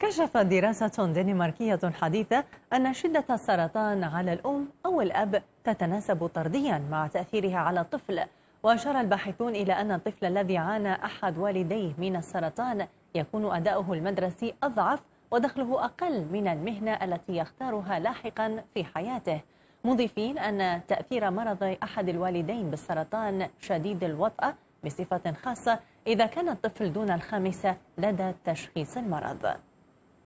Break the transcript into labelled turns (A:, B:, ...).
A: كشفت دراسة دنماركية حديثة أن شدة السرطان على الأم أو الأب تتناسب طرديا مع تأثيرها على الطفل وأشار الباحثون إلى أن الطفل الذي عانى أحد والديه من السرطان يكون أداؤه المدرسي أضعف ودخله أقل من المهنة التي يختارها لاحقا في حياته مضيفين أن تأثير مرض أحد الوالدين بالسرطان شديد الوطأة بصفة خاصة إذا كان الطفل دون الخامسة لدى تشخيص المرض